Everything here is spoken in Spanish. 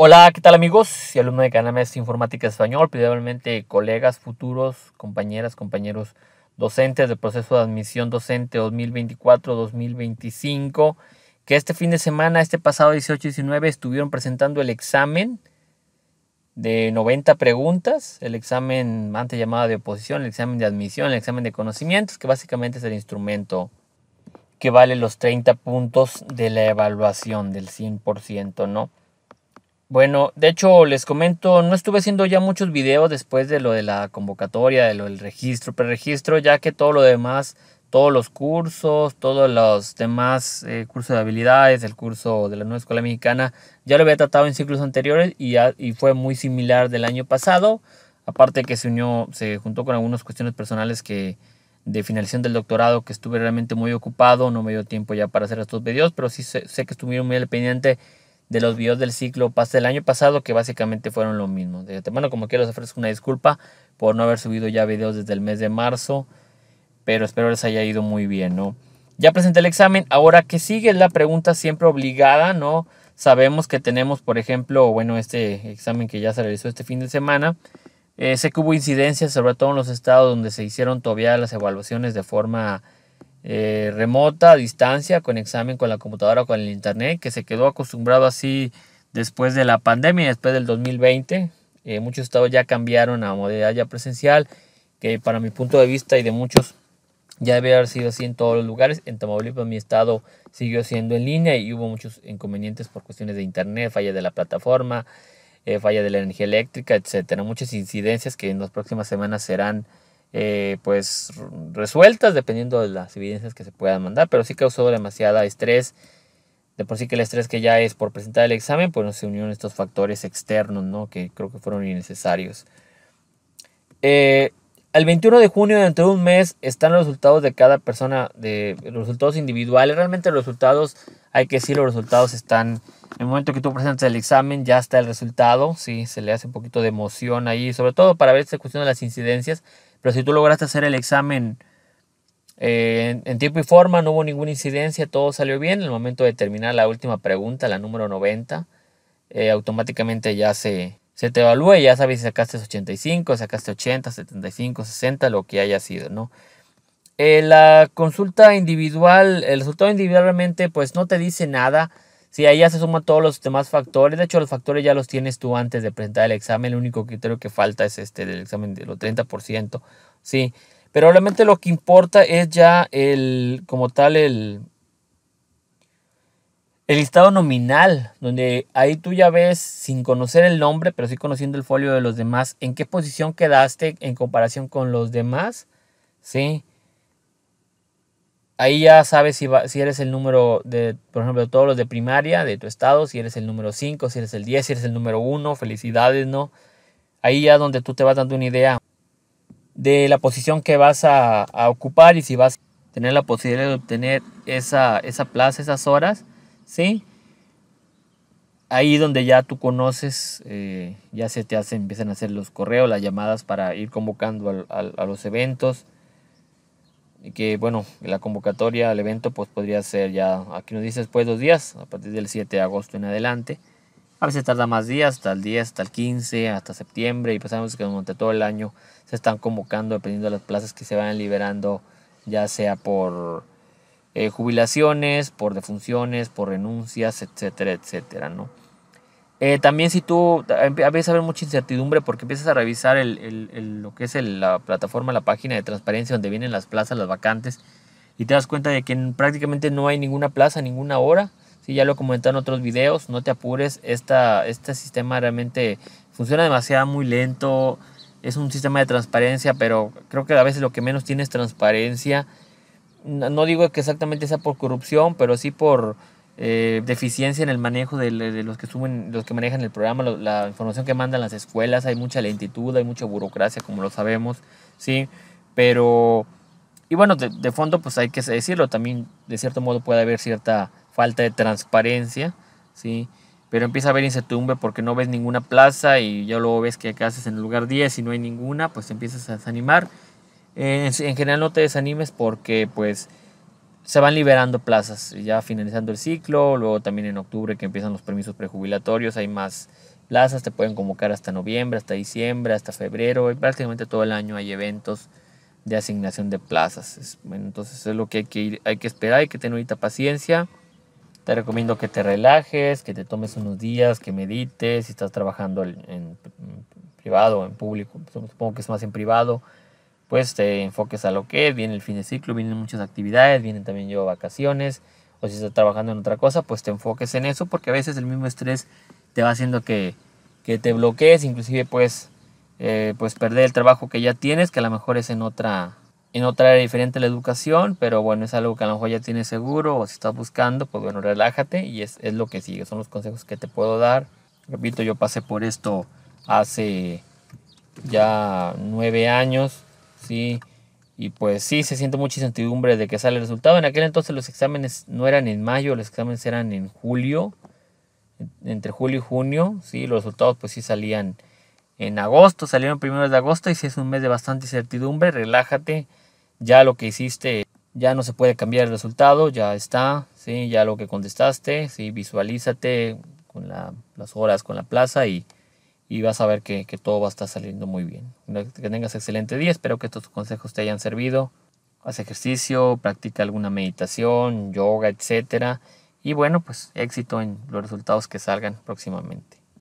Hola, ¿qué tal amigos y alumno de Canames Informática Español? probablemente colegas, futuros, compañeras, compañeros docentes del proceso de admisión docente 2024-2025, que este fin de semana, este pasado 18 y 19, estuvieron presentando el examen de 90 preguntas, el examen antes llamado de oposición, el examen de admisión, el examen de conocimientos, que básicamente es el instrumento que vale los 30 puntos de la evaluación del 100%, ¿no? Bueno, de hecho les comento, no estuve haciendo ya muchos videos después de lo de la convocatoria, de lo del registro, preregistro, ya que todo lo demás, todos los cursos, todos los demás eh, cursos de habilidades, el curso de la nueva escuela mexicana, ya lo había tratado en ciclos anteriores y, ya, y fue muy similar del año pasado, aparte que se unió, se juntó con algunas cuestiones personales que de finalización del doctorado que estuve realmente muy ocupado, no me dio tiempo ya para hacer estos videos, pero sí sé, sé que estuvieron muy al pendiente de los videos del ciclo del año pasado que básicamente fueron lo mismo. Bueno, como quiero, les ofrezco una disculpa por no haber subido ya videos desde el mes de marzo, pero espero les haya ido muy bien, ¿no? Ya presenté el examen, ahora que sigue la pregunta siempre obligada, ¿no? Sabemos que tenemos, por ejemplo, bueno, este examen que ya se realizó este fin de semana, eh, sé que hubo incidencias, sobre todo en los estados donde se hicieron todavía las evaluaciones de forma eh, remota, a distancia, con examen con la computadora con el internet, que se quedó acostumbrado así después de la pandemia, después del 2020. Eh, muchos estados ya cambiaron a modalidad ya presencial, que para mi punto de vista y de muchos ya debería haber sido así en todos los lugares. En Tamaulipas mi estado siguió siendo en línea y hubo muchos inconvenientes por cuestiones de internet, falla de la plataforma, eh, falla de la energía eléctrica, etcétera. Muchas incidencias que en las próximas semanas serán eh, pues resueltas dependiendo de las evidencias que se puedan mandar, pero sí causó demasiada estrés. De por sí que el estrés que ya es por presentar el examen, pues no se unieron estos factores externos, ¿no? Que creo que fueron innecesarios. Eh, el 21 de junio, dentro de un mes, están los resultados de cada persona, de los resultados individuales. Realmente los resultados, hay que decir, los resultados están, en el momento que tú presentas el examen, ya está el resultado, sí, se le hace un poquito de emoción ahí, sobre todo para ver esta cuestión de las incidencias, pero si tú lograste hacer el examen eh, en, tiempo y forma, no hubo ninguna incidencia, todo salió bien, en el momento de terminar la última pregunta, la número 90, eh, automáticamente ya se, se te evalúa y ya sabes si sacaste 85, sacaste 80, 75, 60, lo que haya sido, ¿no? Eh, la consulta individual, el resultado individualmente pues no te dice nada Sí, ahí ya se suman todos los demás factores. De hecho, los factores ya los tienes tú antes de presentar el examen. El único criterio que falta es este del examen de los 30%. Sí, pero realmente lo que importa es ya el, como tal, el, el listado nominal, donde ahí tú ya ves, sin conocer el nombre, pero sí conociendo el folio de los demás, en qué posición quedaste en comparación con los demás. Sí, Ahí ya sabes si, eres el número de, por ejemplo, todos los de primaria de tu estado, si eres el número 5, si eres el 10, si eres el número 1, felicidades, ¿no? Ahí ya donde tú te vas dando una idea de la posición que vas a, ocupar y si vas a tener la posibilidad de obtener esa, esa plaza, esas horas, ¿sí? Ahí donde ya tú conoces, eh, ya se te hacen, empiezan a hacer los correos, las llamadas para ir convocando a los eventos y que bueno, la convocatoria al evento pues podría ser ya, aquí nos dice después pues, dos días, a partir del 7 de agosto en adelante. A veces tarda más días, hasta el 10, hasta el 15, hasta septiembre y pasamos pues, que durante todo el año se están convocando dependiendo de las plazas que se vayan liberando, ya sea por eh, jubilaciones, por defunciones, por renuncias, etcétera, etcétera, ¿no? Eh, también si tú, a veces mucha incertidumbre porque empiezas a revisar lo que es la plataforma, la página de transparencia donde vienen las plazas, las vacantes, y te das cuenta de que prácticamente no hay ninguna plaza, ninguna hora. si ya lo comenté en otros videos, no te apures, este sistema realmente funciona demasiado muy lento, es un sistema de transparencia, pero creo que a veces lo que menos tiene es transparencia. No digo que exactamente sea por corrupción, pero sí por eh, deficiencia en el manejo de, los que suben, los que manejan el programa, la información que mandan las escuelas, hay mucha lentitud, hay mucha burocracia, como lo sabemos, sí, pero y bueno, de, fondo, pues hay que decirlo también, de cierto modo puede haber cierta falta de transparencia, sí pero empieza a haber incertidumbre porque no ves ninguna plaza y ya luego ves que acá haces en el lugar 10 y no hay ninguna, pues empiezas a desanimar. Eh, en, general no te desanimes porque pues se van liberando plazas, ya finalizando el ciclo, luego también en octubre que empiezan los permisos prejubilatorios, hay más plazas, te pueden convocar hasta noviembre, hasta diciembre, hasta febrero, prácticamente todo el año hay eventos de asignación de plazas. Entonces es lo que hay que, esperar, hay que tener ahorita paciencia. Te recomiendo que te relajes, que te tomes unos días, que medites, si estás trabajando en privado o en público, supongo que es más en privado, pues te enfoques a lo que viene el fin de ciclo, vienen muchas actividades, vienen también yo vacaciones, o si estás trabajando en otra cosa, pues te enfoques en eso, porque a veces el mismo estrés te va haciendo que, que te bloquees, inclusive pues, eh, pues perder el trabajo que ya tienes, que a lo mejor es en otra, en otra área diferente a la educación, pero bueno, es algo que a lo mejor ya tienes seguro, o si estás buscando, pues bueno, relájate y es, es lo que sigue, son los consejos que te puedo dar. Repito, yo pasé por esto hace ya nueve años ¿sí? Y pues sí, se siente mucha incertidumbre de que sale el resultado. En aquel entonces los exámenes no eran en mayo, los exámenes eran en julio, entre julio y junio, ¿sí? Los resultados pues sí salían en agosto, salieron primero de agosto y si es un mes de bastante incertidumbre, relájate, ya lo que hiciste ya no se puede cambiar el resultado, ya está, ¿sí? ya lo que contestaste, ¿sí? visualízate con la, las horas, con la plaza y y vas a ver que, todo va a estar saliendo muy bien. Que tengas excelente día, espero que estos consejos te hayan servido. Haz ejercicio, practica alguna meditación, yoga, etcétera. Y bueno, pues éxito en los resultados que salgan próximamente.